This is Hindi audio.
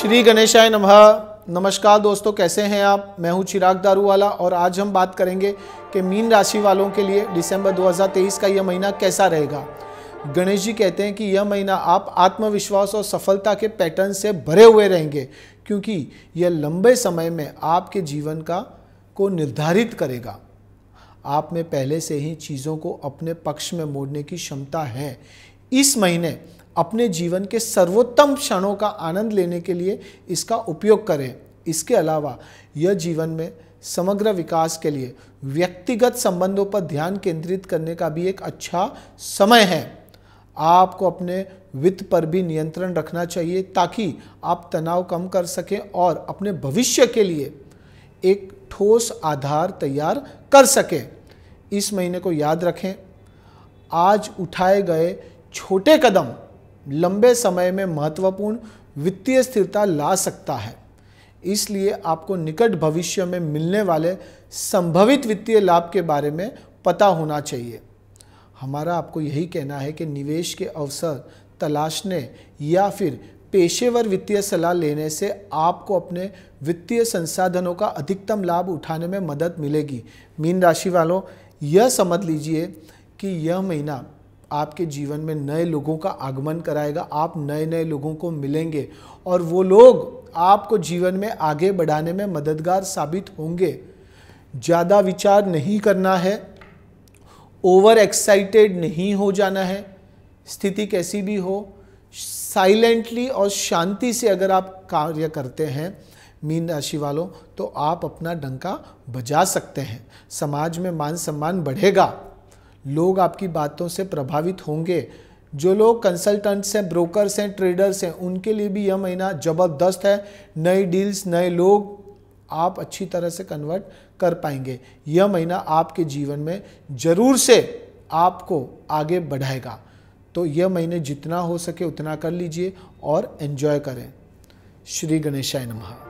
श्री गणेशाय नमः नमस्कार दोस्तों कैसे हैं आप मैं हूं चिराग दारू वाला और आज हम बात करेंगे कि मीन राशि वालों के लिए दिसंबर 2023 का यह महीना कैसा रहेगा गणेश जी कहते हैं कि यह महीना आप आत्मविश्वास और सफलता के पैटर्न से भरे हुए रहेंगे क्योंकि यह लंबे समय में आपके जीवन का को निर्धारित करेगा आप में पहले से ही चीज़ों को अपने पक्ष में मोड़ने की क्षमता है इस महीने अपने जीवन के सर्वोत्तम क्षणों का आनंद लेने के लिए इसका उपयोग करें इसके अलावा यह जीवन में समग्र विकास के लिए व्यक्तिगत संबंधों पर ध्यान केंद्रित करने का भी एक अच्छा समय है आपको अपने वित्त पर भी नियंत्रण रखना चाहिए ताकि आप तनाव कम कर सकें और अपने भविष्य के लिए एक ठोस आधार तैयार कर सकें इस महीने को याद रखें आज उठाए गए छोटे कदम लंबे समय में महत्वपूर्ण वित्तीय स्थिरता ला सकता है इसलिए आपको निकट भविष्य में मिलने वाले संभवित वित्तीय लाभ के बारे में पता होना चाहिए हमारा आपको यही कहना है कि निवेश के अवसर तलाशने या फिर पेशेवर वित्तीय सलाह लेने से आपको अपने वित्तीय संसाधनों का अधिकतम लाभ उठाने में मदद मिलेगी मीन राशि वालों यह समझ लीजिए कि यह महीना आपके जीवन में नए लोगों का आगमन कराएगा आप नए नए लोगों को मिलेंगे और वो लोग आपको जीवन में आगे बढ़ाने में मददगार साबित होंगे ज़्यादा विचार नहीं करना है ओवर एक्साइटेड नहीं हो जाना है स्थिति कैसी भी हो साइलेंटली और शांति से अगर आप कार्य करते हैं मीन राशि वालों तो आप अपना डंका बजा सकते हैं समाज में मान सम्मान बढ़ेगा लोग आपकी बातों से प्रभावित होंगे जो लोग कंसल्टेंट्स हैं ब्रोकर्स हैं ट्रेडर्स हैं उनके लिए भी यह महीना ज़बरदस्त है नई डील्स नए लोग आप अच्छी तरह से कन्वर्ट कर पाएंगे यह महीना आपके जीवन में ज़रूर से आपको आगे बढ़ाएगा तो यह महीने जितना हो सके उतना कर लीजिए और एन्जॉय करें श्री गणेशाय नमः